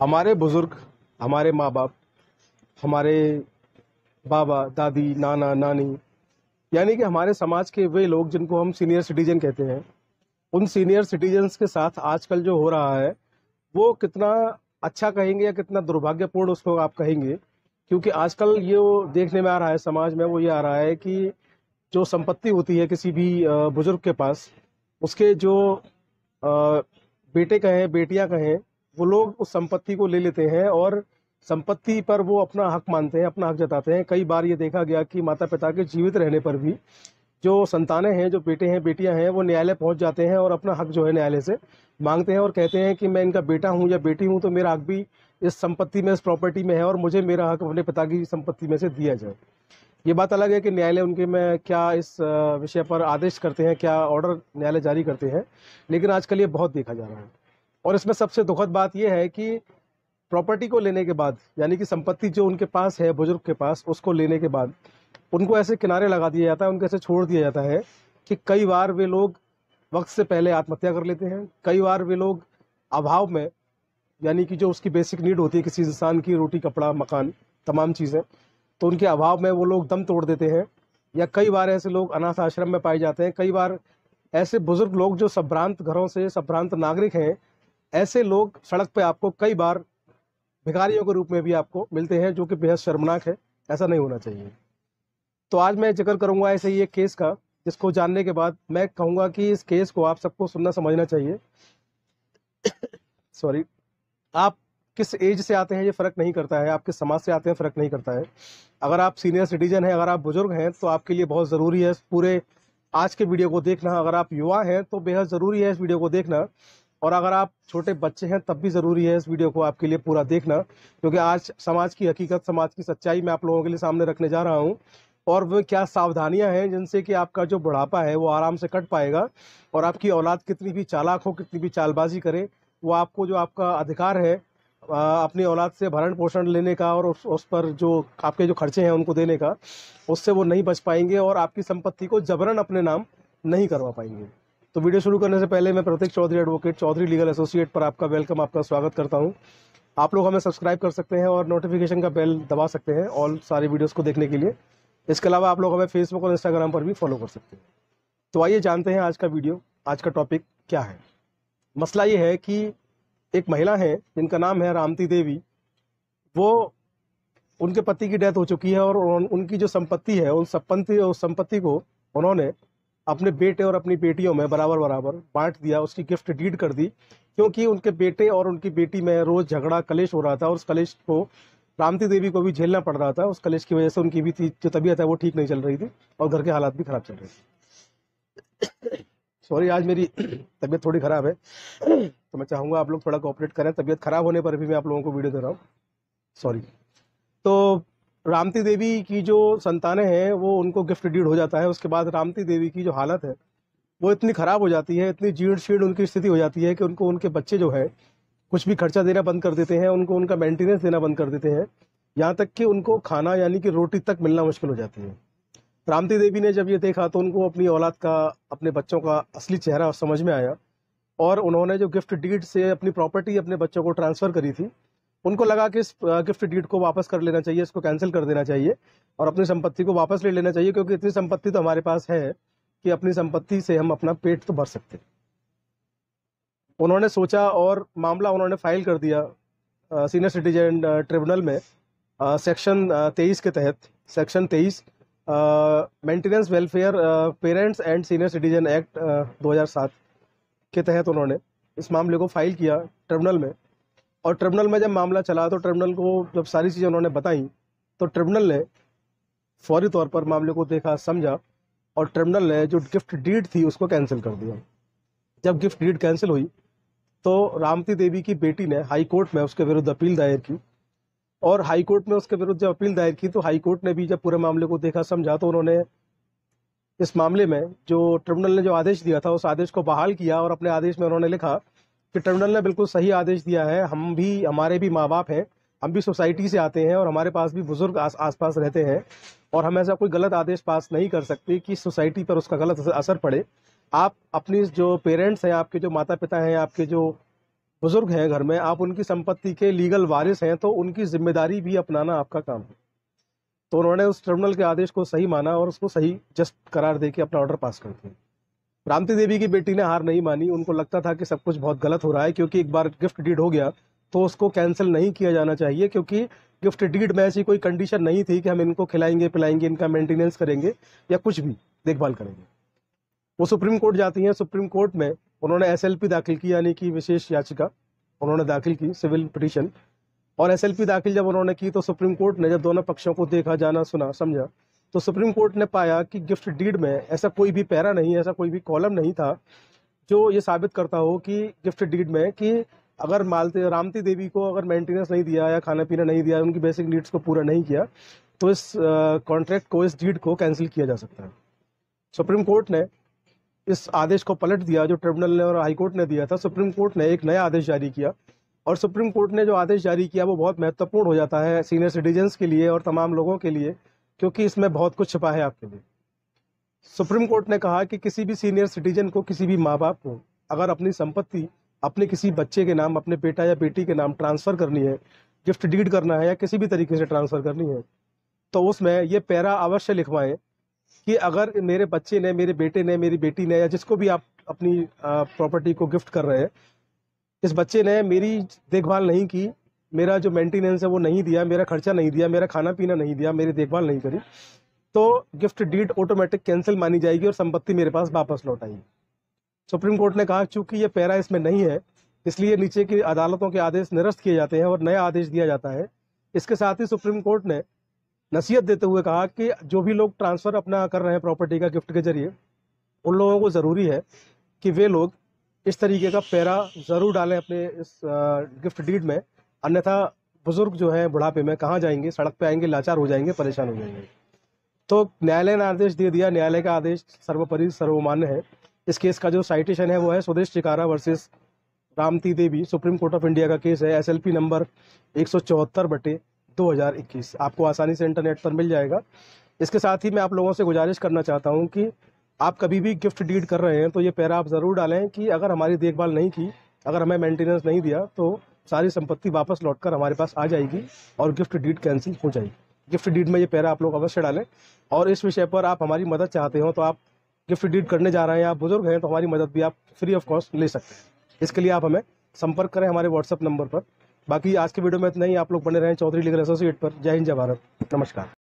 हमारे बुज़ुर्ग हमारे माँ बाप हमारे बाबा दादी नाना नानी यानी कि हमारे समाज के वे लोग जिनको हम सीनियर सिटीजन कहते हैं उन सीनियर सिटीजन्स के साथ आजकल जो हो रहा है वो कितना अच्छा कहेंगे या कितना दुर्भाग्यपूर्ण उसको आप कहेंगे क्योंकि आजकल ये वो देखने में आ रहा है समाज में वो ये आ रहा है कि जो संपत्ति होती है किसी भी बुजुर्ग के पास उसके जो बेटे कहें बेटियां कहें वो लोग उस संपत्ति को ले लेते हैं और संपत्ति पर वो अपना हक मानते हैं अपना हक जताते हैं कई बार ये देखा गया कि माता पिता के जीवित रहने पर भी जो संतानें हैं जो बेटे हैं बेटियां हैं वो न्यायालय पहुंच जाते हैं और अपना हक जो है न्यायालय से मांगते हैं और कहते हैं कि मैं इनका बेटा हूं या बेटी हूं तो मेरा हक भी इस संपत्ति में इस प्रॉपर्टी में है और मुझे मेरा हक अपने पिता की संपत्ति में से दिया जाए ये बात अलग है कि न्यायालय उनके में क्या इस विषय पर आदेश करते हैं क्या ऑर्डर न्यायालय जारी करते हैं लेकिन आजकल ये बहुत देखा जा रहा है और इसमें सबसे दुखद बात यह है कि प्रॉपर्टी को लेने के बाद यानी कि संपत्ति जो उनके पास है बुजुर्ग के पास उसको लेने के बाद उनको ऐसे किनारे लगा दिया जाता है उनके ऐसे छोड़ दिया जाता है कि कई बार वे लोग वक्त से पहले आत्महत्या कर लेते हैं कई बार वे लोग अभाव में यानी कि जो उसकी बेसिक नीड होती है किसी इंसान की रोटी कपड़ा मकान तमाम चीज़ें तो उनके अभाव में वो लोग दम तोड़ देते हैं या कई बार ऐसे लोग अनाथ आश्रम में पाए जाते हैं कई बार ऐसे बुजुर्ग लोग जो संभ्रांत घरों से संभ्रांत नागरिक हैं ऐसे लोग सड़क पे आपको कई बार भिखारियों के रूप में भी आपको मिलते हैं जो कि बेहद शर्मनाक है ऐसा नहीं होना चाहिए तो आज मैं जिक्र करूंगा ऐसे ही एक केस का जिसको जानने के बाद मैं कहूंगा कि इस केस को आप सबको सुनना समझना चाहिए सॉरी आप किस एज से आते हैं ये फ़र्क नहीं करता है आप किस समाज से आते हैं फ़र्क नहीं करता है अगर आप सीनियर सिटीजन हैं अगर आप बुज़ुर्ग हैं तो आपके लिए बहुत ज़रूरी है पूरे आज के वीडियो को देखना अगर आप युवा हैं तो बेहद ज़रूरी है इस वीडियो को देखना और अगर आप छोटे बच्चे हैं तब भी ज़रूरी है इस वीडियो को आपके लिए पूरा देखना क्योंकि आज समाज की हकीकत समाज की सच्चाई मैं आप लोगों के लिए सामने रखने जा रहा हूँ और वो क्या सावधानियां हैं जिनसे कि आपका जो बुढ़ापा है वो आराम से कट पाएगा और आपकी औलाद कितनी भी चालाक हो कितनी भी चालबाजी करे वो आपको जो आपका अधिकार है अपनी औलाद से भरण पोषण लेने का और उस उस पर जो आपके जो खर्चे हैं उनको देने का उससे वो नहीं बच पाएंगे और आपकी संपत्ति को जबरन अपने नाम नहीं करवा पाएंगे तो वीडियो शुरू करने से पहले मैं Pratik Chaudhary advocate Chaudhary legal associate पर आपका वेलकम आपका स्वागत करता हूँ आप लोग हमें सब्सक्राइब कर सकते हैं और नोटिफिकेशन का बेल दबा सकते हैं ऑल सारी वीडियोस को देखने के लिए इसके अलावा आप लोग हमें फेसबुक और इंस्टाग्राम पर भी फॉलो कर सकते हैं तो आइए जानते हैं आज का वीडियो आज का टॉपिक क्या है मसला ये है कि एक महिला है जिनका नाम है रामती देवी वो उनके पति की डेथ हो चुकी है और उनकी जो संपत्ति है उन संपत्ति उस संपत्ति को उन्होंने अपने बेटे और अपनी बेटियों में बराबर बराबर बांट दिया उसकी गिफ्ट डीड कर दी क्योंकि उनके बेटे और उनकी बेटी में रोज झगड़ा कलेश हो रहा था और उस कलेश को रामती देवी को भी झेलना पड़ रहा था उस कलेश की वजह से उनकी भी जो तबीयत है वो ठीक नहीं चल रही थी और घर के हालात भी खराब चल रहे थे सॉरी आज मेरी तबीयत थोड़ी खराब है तो मैं चाहूंगा आप लोग थोड़ा कोऑपरेट करें तबीयत खराब होने पर भी मैं आप लोगों को वीडियो दे रहा हूँ सॉरी तो रामती देवी की जो संतानें हैं वो उनको गिफ्ट डीड हो जाता है उसके बाद रामती देवी की जो हालत है वो इतनी ख़राब हो जाती है इतनी जीर्ण शीर्ण उनकी स्थिति हो जाती है कि उनको उनके बच्चे जो है कुछ भी खर्चा देना बंद कर देते हैं उनको उनका मेंटेनेंस देना बंद कर देते हैं यहाँ तक कि उनको खाना यानी कि रोटी तक मिलना मुश्किल हो जाती है रामती देवी ने जब ये देखा तो उनको अपनी औलाद का अपने बच्चों का असली चेहरा समझ में आया और उन्होंने जो गिफ्ट डीड से अपनी प्रॉपर्टी अपने बच्चों को ट्रांसफ़र करी थी उनको लगा कि इस गिफ्ट डीड को वापस कर लेना चाहिए इसको कैंसिल कर देना चाहिए और अपनी संपत्ति को वापस ले लेना चाहिए क्योंकि इतनी संपत्ति तो हमारे पास है कि अपनी संपत्ति से हम अपना पेट तो भर सकते उन्होंने सोचा और मामला उन्होंने फाइल कर दिया सीनियर सिटीजन ट्रिब्यूनल में सेक्शन तेईस के तहत सेक्शन तेईस maintenance welfare parents and senior citizen act 2007 के तहत उन्होंने इस मामले को फाइल किया ट्रिब्यूनल में और ट्रिब्यूनल में जब मामला चला तो ट्रिब्यूनल को जब सारी चीज़ें उन्होंने बताई तो ट्रिब्यूनल ने फौरी तौर पर मामले को देखा समझा और ट्रिब्यूनल ने जो गिफ्ट डीड थी उसको कैंसिल कर दिया जब गिफ्ट डीड कैंसिल हुई तो रामती देवी की बेटी ने हाई कोर्ट में उसके विरुद्ध अपील दायर की और हाई कोर्ट में उसके विरुद्ध जब अपील दायर की तो हाई कोर्ट ने भी जब पूरे मामले को देखा समझा तो उन्होंने इस मामले में जो ट्रिब्यूनल ने जो आदेश दिया था उस आदेश को बहाल किया और अपने आदेश में उन्होंने लिखा कि ट्रिब्यूनल ने बिल्कुल सही आदेश दिया है हम भी हमारे भी माँ बाप हैं हम भी सोसाइटी से आते हैं और हमारे पास भी बुजुर्ग आस पास रहते हैं और हम ऐसा कोई गलत आदेश पास नहीं कर सकते कि सोसाइटी पर उसका गलत असर पड़े आप अपनी जो पेरेंट्स हैं आपके जो माता पिता हैं आपके जो बुजुर्ग हैं घर में आप उनकी संपत्ति के लीगल वारिस हैं तो उनकी जिम्मेदारी भी अपनाना आपका काम है तो उन्होंने उस ट्रिब्यूनल के आदेश को सही माना और उसको सही जस्ट करार दे के अपना ऑर्डर पास कर दिया रामती देवी की बेटी ने हार नहीं मानी उनको लगता था कि सब कुछ बहुत गलत हो रहा है क्योंकि एक बार गिफ्ट डीड हो गया तो उसको कैंसिल नहीं किया जाना चाहिए क्योंकि गिफ्ट डीड में ऐसी कोई कंडीशन नहीं थी कि हम इनको खिलाएंगे पिलाएंगे इनका मेंटेनेंस करेंगे या कुछ भी देखभाल करेंगे वो सुप्रीम कोर्ट जाती हैं सुप्रीम कोर्ट में उन्होंने एस दाखिल की यानी कि विशेष याचिका उन्होंने दाखिल की सिविल पिटिशन और एस दाखिल जब उन्होंने की तो सुप्रीम कोर्ट ने जब दोनों पक्षों को देखा जाना सुना समझा तो सुप्रीम कोर्ट ने पाया कि गिफ्ट डीड में ऐसा कोई भी पैरा नहीं ऐसा कोई भी कॉलम नहीं था जो ये साबित करता हो कि गिफ्ट डीड में कि अगर मालती रामती देवी को अगर मेंटेनेंस नहीं दिया या खाना पीना नहीं दिया उनकी बेसिक नीड्स को पूरा नहीं किया तो इस कॉन्ट्रैक्ट को इस डीड को कैंसिल किया जा सकता है सुप्रीम कोर्ट ने इस आदेश को पलट दिया जो ट्रिब्यूनल ने और हाईकोर्ट ने दिया था सुप्रीम कोर्ट ने एक नया आदेश जारी किया और सुप्रीम कोर्ट ने जो आदेश जारी किया वो बहुत महत्वपूर्ण हो जाता है सीनियर सिटीजन्स के लिए और तमाम लोगों के लिए क्योंकि इसमें बहुत कुछ छिपा है आपके लिए सुप्रीम कोर्ट ने कहा कि किसी भी सीनियर सिटीजन को किसी भी माँ बाप को अगर अपनी संपत्ति अपने किसी बच्चे के नाम अपने बेटा या बेटी के नाम ट्रांसफ़र करनी है गिफ्ट डीड करना है या किसी भी तरीके से ट्रांसफ़र करनी है तो उसमें ये पैरा अवश्य लिखवाएं कि अगर मेरे बच्चे ने मेरे बेटे ने मेरी बेटी ने या जिसको भी आप अपनी प्रॉपर्टी को गिफ्ट कर रहे हैं इस बच्चे ने मेरी देखभाल नहीं की मेरा जो मेंटेनेंस है वो नहीं दिया मेरा खर्चा नहीं दिया मेरा खाना पीना नहीं दिया मेरी देखभाल नहीं करी तो गिफ्ट डीड ऑटोमेटिक कैंसिल मानी जाएगी और संपत्ति मेरे पास वापस लौट आएगी सुप्रीम कोर्ट ने कहा चूंकि ये पैरा इसमें नहीं है इसलिए नीचे की अदालतों के आदेश निरस्त किए जाते हैं और नया आदेश दिया जाता है इसके साथ ही सुप्रीम कोर्ट ने नसीहत देते हुए कहा कि जो भी लोग ट्रांसफ़र अपना कर रहे हैं प्रॉपर्टी का गिफ्ट के जरिए उन लोगों को ज़रूरी है कि वे लोग इस तरीके का पैरा ज़रूर डालें अपने इस गिफ्ट डीड में अन्यथा बुजुर्ग जो है बुढ़ापे में कहाँ जाएंगे सड़क पे आएंगे लाचार हो जाएंगे परेशान हो जाएंगे तो न्यायालय ने आदेश दे दिया न्यायालय का आदेश सर्वोपरि सर्वमान्य है इस केस का जो साइटेशन है वो है Swadesh Chikara versus Ramti Devi supreme court of India का केस है एस नंबर एक सौ चौहत्तर बटे दो आपको आसानी से इंटरनेट पर मिल जाएगा इसके साथ ही मैं आप लोगों से गुजारिश करना चाहता हूँ कि आप कभी भी गिफ्ट डीड कर रहे हैं तो ये पैरा आप ज़रूर डालें कि अगर हमारी देखभाल नहीं की अगर हमें मेंटेनेंस नहीं दिया तो सारी संपत्ति वापस लौटकर हमारे पास आ जाएगी और गिफ्ट डीड कैंसिल हो जाएगी गिफ्ट डीड में ये पैरा आप लोग अवश्य डालें और इस विषय पर आप हमारी मदद चाहते हो तो आप गिफ्ट डीड करने जा रहे हैं आप बुजुर्ग हैं तो हमारी मदद भी आप फ्री ऑफ कॉस्ट ले सकते हैं इसके लिए आप हमें संपर्क करें हमारे व्हाट्सअप नंबर पर बाकी आज के वीडियो में इतना ही आप लोग बने रहें चौधरी लीगल एसोसिएट पर जय हिंद जय भारत नमस्कार